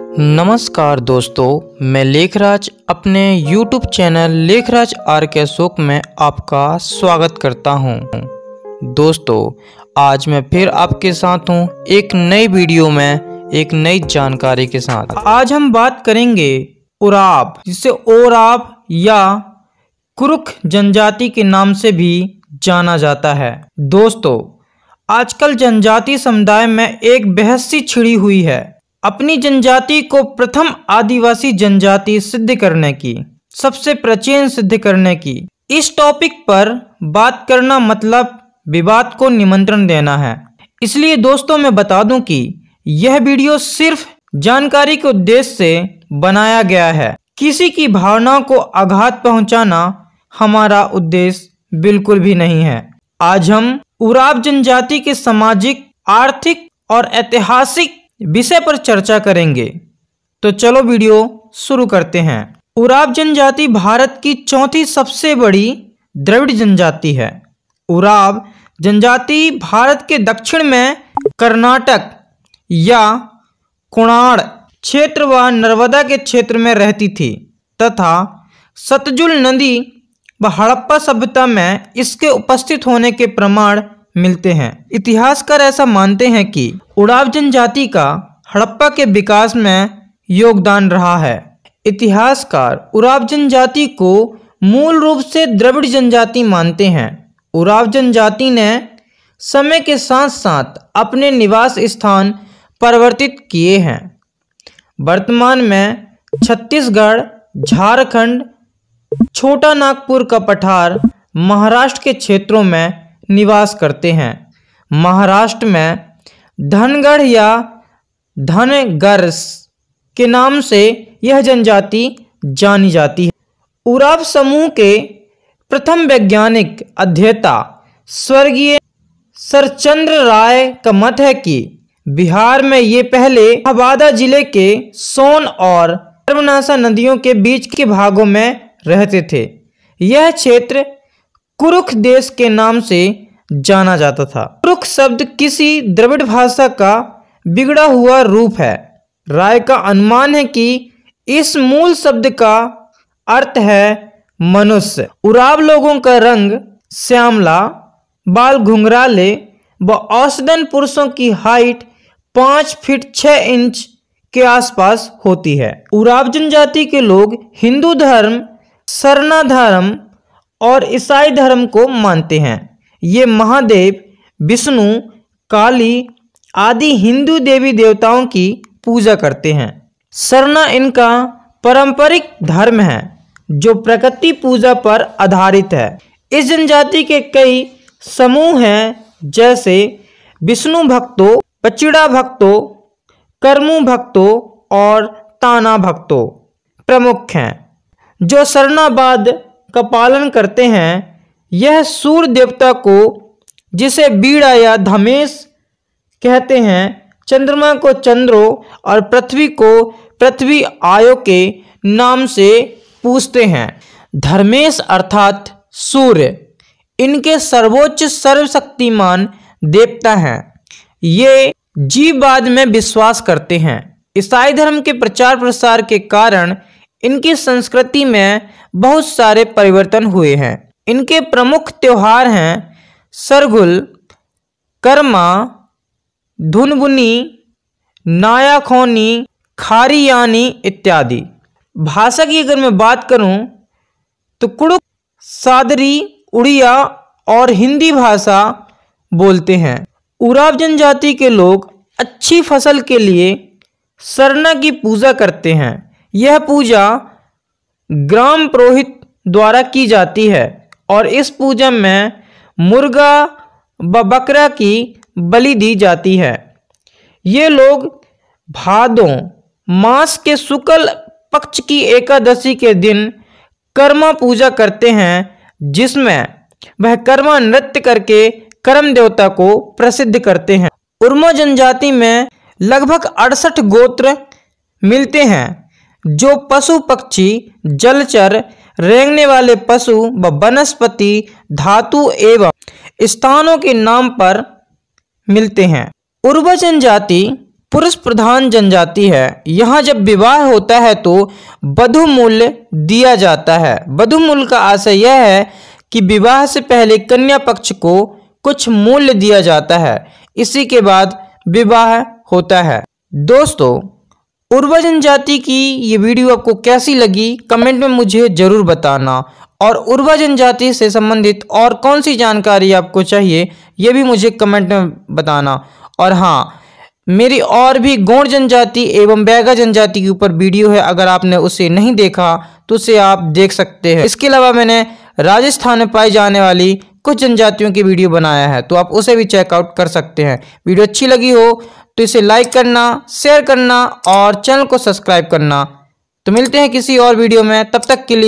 नमस्कार दोस्तों मैं लेखराज अपने YouTube चैनल लेखराज आर के अशोक में आपका स्वागत करता हूं। दोस्तों आज मैं फिर आपके साथ हूं एक नई वीडियो में एक नई जानकारी के साथ आज हम बात करेंगे उराब जिसे ओराब या कुरुख जनजाति के नाम से भी जाना जाता है दोस्तों आजकल जनजाति समुदाय में एक बहस सी छिड़ी हुई है अपनी जनजाति को प्रथम आदिवासी जनजाति सिद्ध करने की सबसे प्राचीन सिद्ध करने की इस टॉपिक पर बात करना मतलब विवाद को निमंत्रण देना है इसलिए दोस्तों मैं बता दूं कि यह वीडियो सिर्फ जानकारी के उद्देश्य से बनाया गया है किसी की भावना को आघात पहुंचाना हमारा उद्देश्य बिल्कुल भी नहीं है आज हम उराव जनजाति के सामाजिक आर्थिक और ऐतिहासिक विषय पर चर्चा करेंगे तो चलो वीडियो शुरू करते हैं उराव जनजाति भारत की चौथी सबसे बड़ी द्रविड़ जनजाति है उराव जनजाति भारत के दक्षिण में कर्नाटक या कोणाड़ क्षेत्र व नर्मदा के क्षेत्र में रहती थी तथा सतजुल नदी व हड़प्पा सभ्यता में इसके उपस्थित होने के प्रमाण मिलते हैं इतिहासकार ऐसा मानते हैं कि उड़ाव जनजाति का हड़प्पा के विकास में योगदान रहा है इतिहासकार उड़ाव जनजाति को मूल रूप से द्रविड़ जनजाति मानते हैं उड़ाव जनजाति ने समय के साथ साथ अपने निवास स्थान परिवर्तित किए हैं वर्तमान में छत्तीसगढ़ झारखंड छोटा नागपुर का पठार महाराष्ट्र के क्षेत्रों में निवास करते हैं महाराष्ट्र में धनगढ़ या धनगर्स के नाम से यह जनजाति जानी जाती है उराव समूह के प्रथम वैज्ञानिक अध्येता स्वर्गीय सरचंद्र राय का मत है कि बिहार में ये पहले हवादा जिले के सोन और नदियों के बीच के भागों में रहते थे यह क्षेत्र कुरुख देश के नाम से जाना जाता था कुरुख शब्द किसी द्रविड़ भाषा का बिगड़ा हुआ रूप है राय का अनुमान है कि इस मूल शब्द का अर्थ है मनुष्य उराव लोगों का रंग श्यामला बाल घुंघराले व औषधन पुरुषों की हाइट पाँच फीट छः इंच के आसपास होती है उराव जनजाति के लोग हिंदू धर्म सरना धर्म और ईसाई धर्म को मानते हैं ये महादेव विष्णु काली आदि हिंदू देवी देवताओं की पूजा करते हैं सरना इनका पारंपरिक धर्म है जो प्रकृति पूजा पर आधारित है इस जनजाति के कई समूह हैं जैसे विष्णु भक्तों पचिड़ा भक्तों कर्मु भक्तों और ताना भक्तों प्रमुख हैं जो शरणाबाद का पालन करते हैं यह सूर्य देवता को जिसे बीड़ा या धमेश कहते हैं चंद्रमा को चंद्रो और पृथ्वी को पृथ्वी आयो के नाम से पूछते हैं धर्मेश अर्थात सूर्य इनके सर्वोच्च सर्वशक्तिमान देवता हैं ये जीववाद में विश्वास करते हैं ईसाई धर्म के प्रचार प्रसार के कारण इनकी संस्कृति में बहुत सारे परिवर्तन हुए हैं इनके प्रमुख त्यौहार हैं सरगुल कर्मा धुनबुनी नायाखोनी खारियानी इत्यादि भाषा की अगर मैं बात करूं तो कुड़ुक सादरी उड़िया और हिंदी भाषा बोलते हैं उराव जनजाति के लोग अच्छी फसल के लिए सरना की पूजा करते हैं यह पूजा ग्राम पुरोहित द्वारा की जाती है और इस पूजा में मुर्गा व बकरा की बलि दी जाती है ये लोग भादों मास के शुक्ल पक्ष की एकादशी के दिन कर्मा पूजा करते हैं जिसमें वह कर्मा नृत्य करके कर्म देवता को प्रसिद्ध करते हैं उर्मा जनजाति में लगभग अड़सठ गोत्र मिलते हैं जो पशु पक्षी जलचर रेंगने वाले पशु व वनस्पति धातु एवं स्थानों के नाम पर मिलते हैं उर्वर जनजाति पुरुष प्रधान जनजाति है यहाँ जब विवाह होता है तो वधु मूल्य दिया जाता है वधु मूल्य का आशय यह है कि विवाह से पहले कन्या पक्ष को कुछ मूल्य दिया जाता है इसी के बाद विवाह होता है दोस्तों उर्वा जनजाति की ये वीडियो आपको कैसी लगी कमेंट में मुझे ज़रूर बताना और उर्वा जनजाति से संबंधित और कौन सी जानकारी आपको चाहिए ये भी मुझे कमेंट में बताना और हाँ मेरी और भी गौड़ जनजाति एवं बैगा जनजाति के ऊपर वीडियो है अगर आपने उसे नहीं देखा तो उसे आप देख सकते हैं इसके अलावा मैंने राजस्थान में पाई जाने वाली कुछ जनजातियों की वीडियो बनाया है तो आप उसे भी चेकआउट कर सकते हैं वीडियो अच्छी लगी हो तो इसे लाइक करना शेयर करना और चैनल को सब्सक्राइब करना तो मिलते हैं किसी और वीडियो में तब तक के लिए